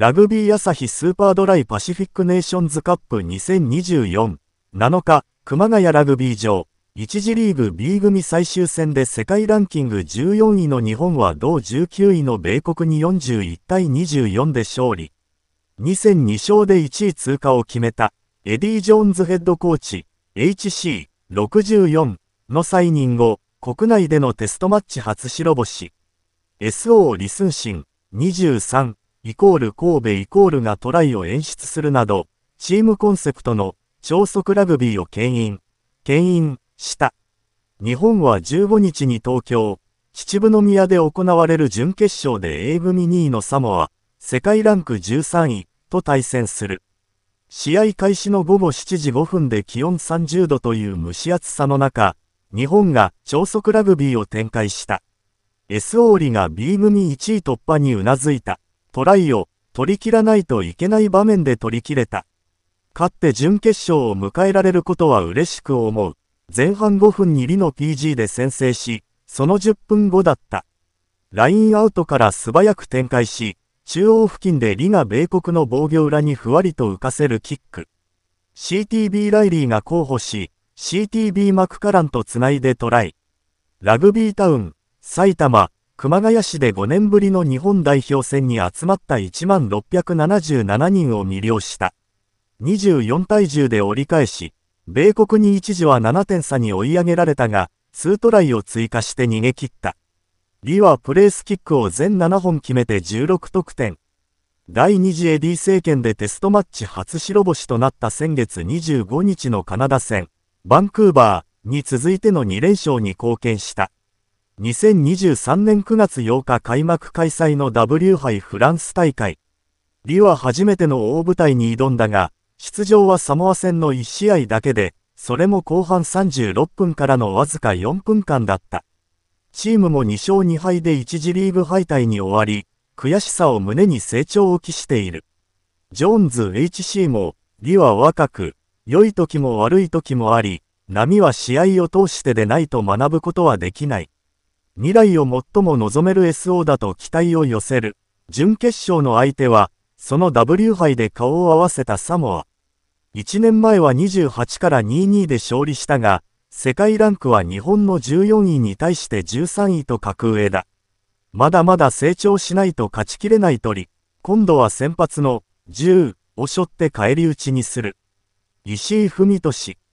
ラグビー朝日スーパードライパシフィックネーションズカップ2024 7日、熊谷ラグビー場、1次リーグ B 組最終戦で世界ランキング14位の日本は同19位の米国に41対24で勝利。2戦2勝で1位通過を決めた、エディ・ジョーンズヘッドコーチ、HC64 の再任後、国内でのテストマッチ初白星。SO リスンシン23イコール神戸イコールがトライを演出するなど、チームコンセプトの超速ラグビーを牽引、牽引した。日本は15日に東京、秩父宮で行われる準決勝で A 組2位のサモア、世界ランク13位と対戦する。試合開始の午後7時5分で気温30度という蒸し暑さの中、日本が超速ラグビーを展開した。S オーリが B 組1位突破にうなずいた。トライを取り切らないといけない場面で取り切れた。勝って準決勝を迎えられることは嬉しく思う。前半5分にリの PG で先制し、その10分後だった。ラインアウトから素早く展開し、中央付近でリが米国の防御裏にふわりと浮かせるキック。CTB ライリーが候補し、CTB マクカランとつないでトライ。ラグビータウン、埼玉、熊谷市で5年ぶりの日本代表戦に集まった1万677人を魅了した。24対10で折り返し、米国に一時は7点差に追い上げられたが、2トライを追加して逃げ切った。リはプレースキックを全7本決めて16得点。第2次エディ政権でテストマッチ初白星となった先月25日のカナダ戦、バンクーバーに続いての2連勝に貢献した。2023年9月8日開幕開催の W 杯フランス大会。リは初めての大舞台に挑んだが、出場はサモア戦の1試合だけで、それも後半36分からのわずか4分間だった。チームも2勝2敗で1次リーグ敗退に終わり、悔しさを胸に成長を期している。ジョーンズ HC も、リは若く、良い時も悪い時もあり、波は試合を通してでないと学ぶことはできない。未来を最も望める SO だと期待を寄せる。準決勝の相手は、その W 杯で顔を合わせたサモア。1年前は28から22で勝利したが、世界ランクは日本の14位に対して13位と格上だ。まだまだ成長しないと勝ちきれない鳥。今度は先発の10を背負って返り討ちにする。石井文俊。